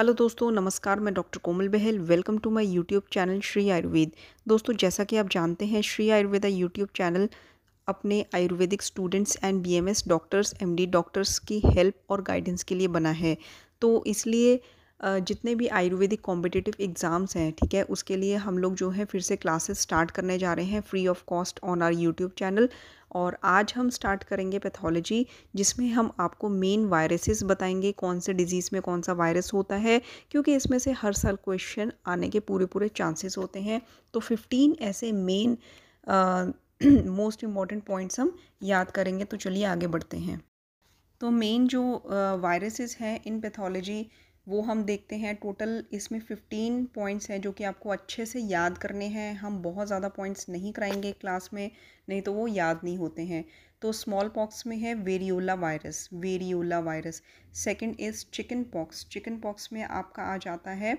hello दोस्तों नमस्कार मैं doctor Komal Bahl welcome to my YouTube channel Shri Ayurveda दोस्तों जैसा कि आप जानते हैं श्री आयुर्वेदा यूट्यूब चैनल अपने Ayurvedic students and BMS doctors MD doctors की हेल्प और गाइडेंस के लिए बना है तो इसलिए जितने भी आयुर्वेदिक कॉम्पिटिटिव एग्ज़ाम्स हैं ठीक है उसके लिए हम लोग जो है फिर से क्लासेस स्टार्ट करने जा रहे हैं free of cost on our YouTube channel और आज हम स्टार्ट करेंगे पैथोलॉजी जिसमें हम आपको मेन वायरसेस बताएंगे कौन से डिजीज़ में कौन सा वायरस होता है क्योंकि इसमें से हर साल क्वेश्चन आने के पूरे पूरे चांसेस होते हैं तो फिफ्टीन ऐसे मेन मोस्ट इम्पॉर्टेंट पॉइंट्स हम याद करेंगे तो चलिए आगे बढ़ते हैं तो मेन जो वायरसेस हैं इन पैथोलॉजी वो हम देखते हैं टोटल इसमें फिफ्टीन पॉइंट्स हैं जो कि आपको अच्छे से याद करने हैं हम बहुत ज़्यादा पॉइंट्स नहीं कराएंगे क्लास में नहीं तो वो याद नहीं होते हैं तो स्मॉल पॉक्स में है variola virus variola virus second is chickenpox chickenpox में आपका आ जाता है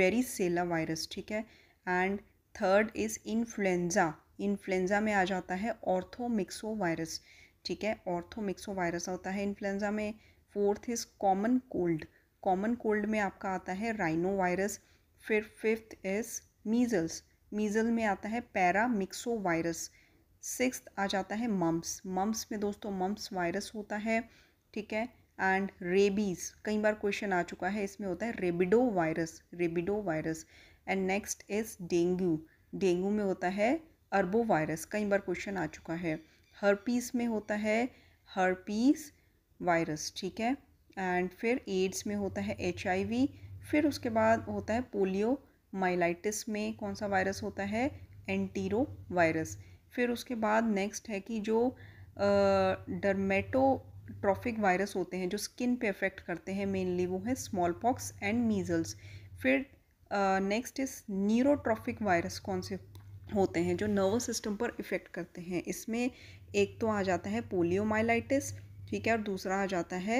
वेरीसेला वायरस ठीक है and third is influenza influenza में आ जाता है ऑर्थोमिक्सो वायरस ठीक है ऑर्थोमिक्सो वायरस होता है इन्फ्लुएंज़ा में fourth is common cold common cold में आपका आता है राइनो वायरस फिर फिफ्थ इज मीज़ल्स मीज़ल में आता है पैरा मिक्सो वायरस सिक्स आ जाता है मम्स मम्स में दोस्तों मम्स वायरस होता है ठीक है एंड रेबीज़ कई बार क्वेश्चन आ चुका है इसमें होता है rhabdovirus rhabdovirus and next is dengue dengue में होता है अर्बो वायरस कई बार क्वेश्चन आ चुका है हर्पीस में होता है हर्पीस वायरस ठीक है एंड फिर एड्स में होता है एच फिर उसके बाद होता है पोलियो माइलाइटिस में कौन सा वायरस होता है एंटीरो वायरस फिर उसके बाद नेक्स्ट है कि जो डर्मेटोट्रॉफिक वायरस होते हैं जो स्किन पे अफेक्ट करते हैं मेनली वो है स्मॉल पॉक्स एंड मीजल्स फिर नेक्स्ट इस न्यूरोट्रॉफिक वायरस कौन से होते हैं जो नर्वस सिस्टम पर इफ़ेक्ट करते हैं इसमें एक तो आ जाता है पोलियो माइलाइटिस ठीक है और दूसरा आ जाता है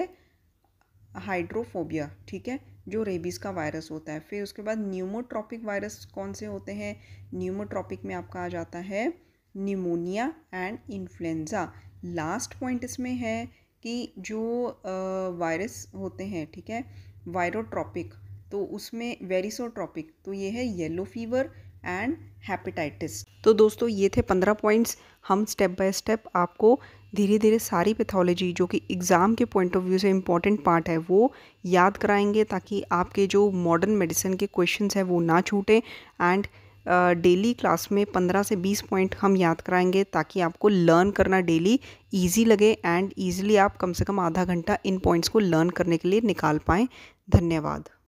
हाइड्रोफोबिया ठीक है जो रेबीज़ का वायरस होता है फिर उसके बाद न्यूमोट्रॉपिक वायरस कौन से होते हैं न्यूमोट्रॉपिक में आपका आ जाता है pneumonia and influenza last point इसमें है कि जो वायरस होते हैं ठीक है वायरोट्रॉपिक तो उसमें वेरिसोट्रॉपिक तो ये है येलो फीवर एंड हैपेटाइटिस तो दोस्तों ये थे पंद्रह पॉइंट्स हम स्टेप बाय स्टेप आपको धीरे धीरे सारी पैथोलॉजी जो कि एग्ज़ाम के पॉइंट ऑफ व्यू से इम्पॉर्टेंट पार्ट है वो याद कराएंगे ताकि आपके जो मॉडर्न मेडिसिन के क्वेश्चंस हैं वो ना छूटें एंड डेली क्लास में पंद्रह से बीस पॉइंट हम याद कराएंगे ताकि आपको लर्न करना डेली ईजी लगे एंड ईजिली आप कम से कम आधा घंटा इन पॉइंट्स को लर्न करने के लिए निकाल पाएँ धन्यवाद